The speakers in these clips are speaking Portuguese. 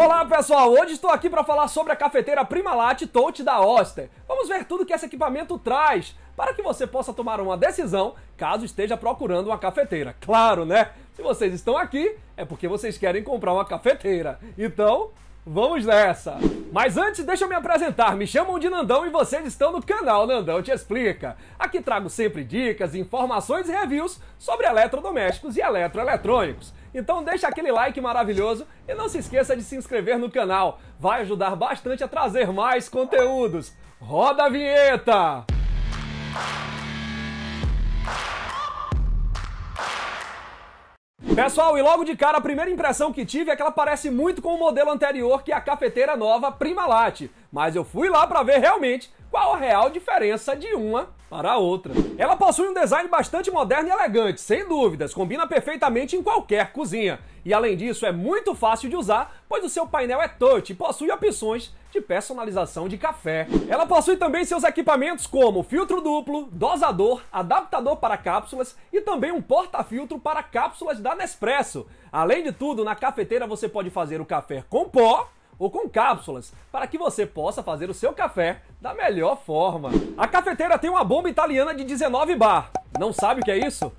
Olá pessoal, hoje estou aqui para falar sobre a cafeteira Primalatte Touch da Oster. Vamos ver tudo que esse equipamento traz para que você possa tomar uma decisão caso esteja procurando uma cafeteira. Claro, né? Se vocês estão aqui é porque vocês querem comprar uma cafeteira. Então, Vamos nessa! Mas antes, deixa eu me apresentar. Me chamam de Nandão e vocês estão no canal Nandão Te Explica. Aqui trago sempre dicas, informações e reviews sobre eletrodomésticos e eletroeletrônicos. Então deixa aquele like maravilhoso e não se esqueça de se inscrever no canal. Vai ajudar bastante a trazer mais conteúdos. Roda a vinheta! Música Pessoal, e logo de cara, a primeira impressão que tive é que ela parece muito com o modelo anterior, que é a cafeteira nova Prima Latte. Mas eu fui lá para ver realmente qual a real diferença de uma para a outra. Ela possui um design bastante moderno e elegante, sem dúvidas, combina perfeitamente em qualquer cozinha. E além disso, é muito fácil de usar, pois o seu painel é touch e possui opções de personalização de café. Ela possui também seus equipamentos como filtro duplo, dosador, adaptador para cápsulas e também um porta-filtro para cápsulas da Nespresso. Além de tudo, na cafeteira você pode fazer o café com pó ou com cápsulas, para que você possa fazer o seu café da melhor forma. A cafeteira tem uma bomba italiana de 19 bar. Não sabe o que é isso?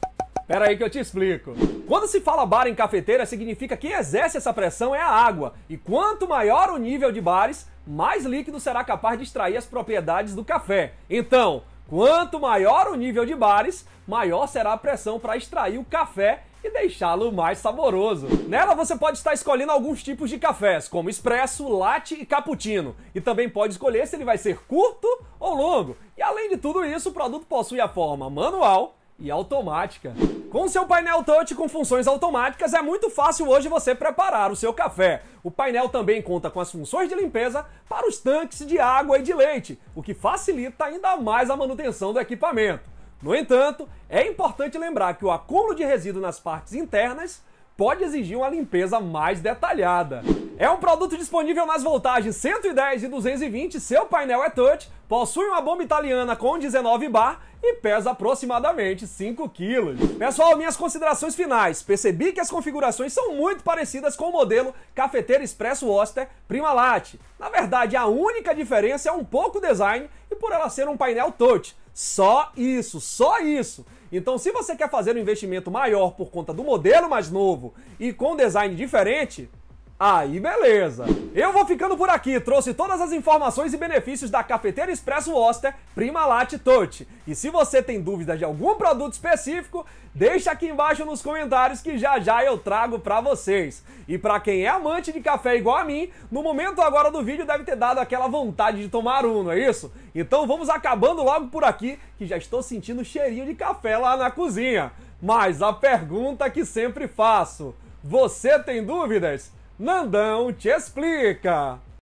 Pera aí que eu te explico. Quando se fala bar em cafeteira, significa que quem exerce essa pressão é a água. E quanto maior o nível de bares, mais líquido será capaz de extrair as propriedades do café. Então, quanto maior o nível de bares, maior será a pressão para extrair o café e deixá-lo mais saboroso. Nela você pode estar escolhendo alguns tipos de cafés, como espresso, latte e cappuccino, e também pode escolher se ele vai ser curto ou longo. E além de tudo isso, o produto possui a forma manual e automática. Com seu painel touch com funções automáticas, é muito fácil hoje você preparar o seu café. O painel também conta com as funções de limpeza para os tanques de água e de leite, o que facilita ainda mais a manutenção do equipamento. No entanto, é importante lembrar que o acúmulo de resíduo nas partes internas pode exigir uma limpeza mais detalhada. É um produto disponível nas voltagens 110 e 220, seu painel é touch, possui uma bomba italiana com 19 bar e pesa aproximadamente 5 quilos. Pessoal, minhas considerações finais. Percebi que as configurações são muito parecidas com o modelo Cafeteira Expresso Oster Prima Latte. Na verdade, a única diferença é um pouco o design e por ela ser um painel touch, só isso, só isso. Então, se você quer fazer um investimento maior por conta do modelo mais novo e com design diferente, Aí beleza! Eu vou ficando por aqui, trouxe todas as informações e benefícios da Cafeteira Expresso Oster Prima Latte Touch. E se você tem dúvidas de algum produto específico, deixa aqui embaixo nos comentários que já já eu trago para vocês. E para quem é amante de café igual a mim, no momento agora do vídeo deve ter dado aquela vontade de tomar um, não é isso? Então vamos acabando logo por aqui, que já estou sentindo cheirinho de café lá na cozinha. Mas a pergunta que sempre faço, você tem dúvidas? Nandão te explica.